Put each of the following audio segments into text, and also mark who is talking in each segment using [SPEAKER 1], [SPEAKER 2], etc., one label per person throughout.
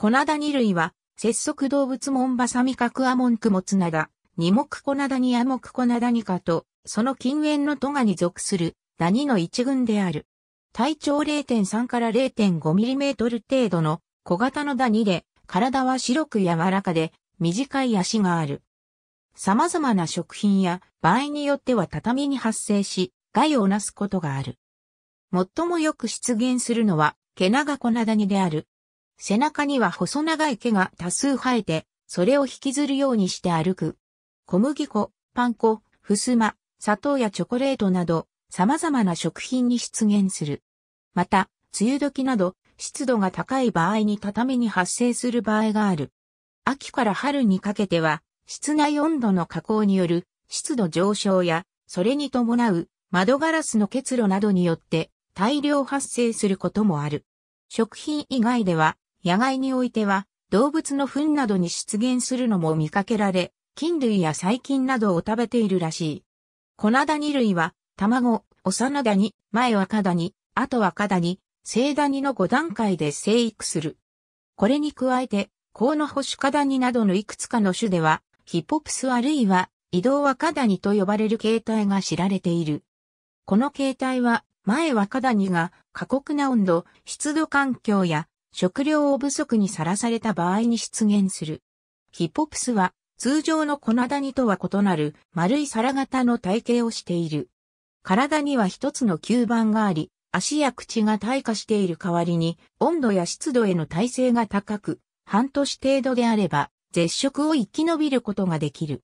[SPEAKER 1] コナダニ類は、節足動物ンバサミカクアモンクモツナダ、二目コナダニアクコナダニカと、その近縁のトガに属する、ダニの一群である。体長0.3から0.5ミリメートル程度の小型のダニで、体は白く柔らかで、短い足がある。様々な食品や場合によっては畳に発生し、害をなすことがある。最もよく出現するのは、毛長ナダニである。背中には細長い毛が多数生えて、それを引きずるようにして歩く。小麦粉、パン粉、ふすま、砂糖やチョコレートなど、様々な食品に出現する。また、梅雨時など、湿度が高い場合に畳に発生する場合がある。秋から春にかけては、室内温度の加工による湿度上昇や、それに伴う窓ガラスの結露などによって大量発生することもある。食品以外では野外においては、動物の糞などに出現するのも見かけられ、菌類や細菌などを食べているらしい。粉ダニ類は、卵、幼ダニ、前若ダニ、後若ダニ、生ダニの5段階で生育する。これに加えて、コウノホシカダニなどのいくつかの種では、ヒポプスあるいは、移動若ダニと呼ばれる形態が知られている。この形態は、前若ダニが過酷な温度、湿度環境や食料を不足にさらされた場合に出現する。ヒポプスは通常の粉谷とは異なる丸い皿型の体型をしている。体には一つの吸盤があり、足や口が退化している代わりに温度や湿度への耐性が高く、半年程度であれば絶食を生き延びることができる。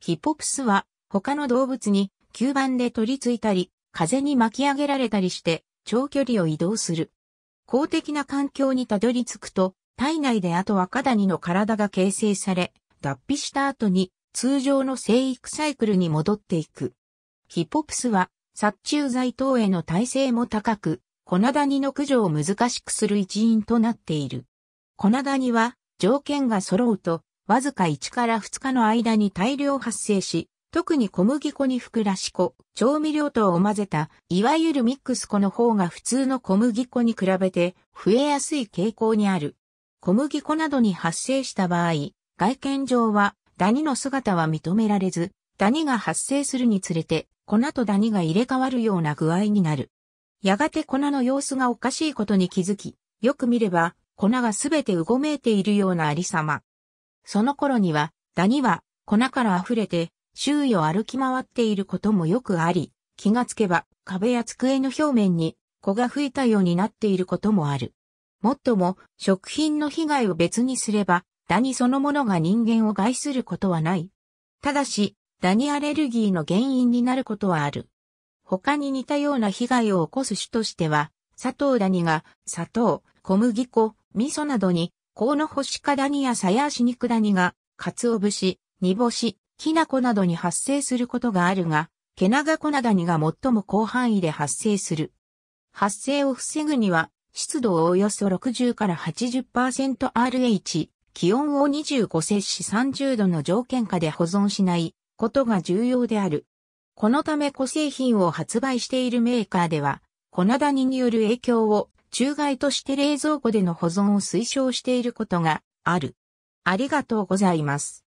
[SPEAKER 1] ヒポプスは他の動物に吸盤で取り付いたり、風に巻き上げられたりして長距離を移動する。公的な環境にたどり着くと、体内であと若谷の体が形成され、脱皮した後に通常の生育サイクルに戻っていく。ヒポプスは殺虫剤等への耐性も高く、粉谷の駆除を難しくする一因となっている。粉谷は条件が揃うと、わずか1から2日の間に大量発生し、特に小麦粉にくらし粉、調味料等を混ぜた、いわゆるミックス粉の方が普通の小麦粉に比べて増えやすい傾向にある。小麦粉などに発生した場合、外見上はダニの姿は認められず、ダニが発生するにつれて、粉とダニが入れ替わるような具合になる。やがて粉の様子がおかしいことに気づき、よく見れば、粉がすべてうごめいているようなありさま。その頃には、ダニは粉から溢れて周囲を歩き回っていることもよくあり、気がつけば壁や机の表面に子が吹いたようになっていることもある。もっとも、食品の被害を別にすれば、ダニそのものが人間を害することはない。ただし、ダニアレルギーの原因になることはある。他に似たような被害を起こす種としては、砂糖ダニが砂糖、小麦粉、味噌などに、コウノホシカダニやサヤシニクダニが、カツオ節、煮干し、きな粉などに発生することがあるが、ケナガコナダニが最も広範囲で発生する。発生を防ぐには、湿度をおよそ60から 80%RH、気温を25摂氏30度の条件下で保存しないことが重要である。このため個製品を発売しているメーカーでは、粉ダニによる影響を中外として冷蔵庫での保存を推奨していることがある。ありがとうございます。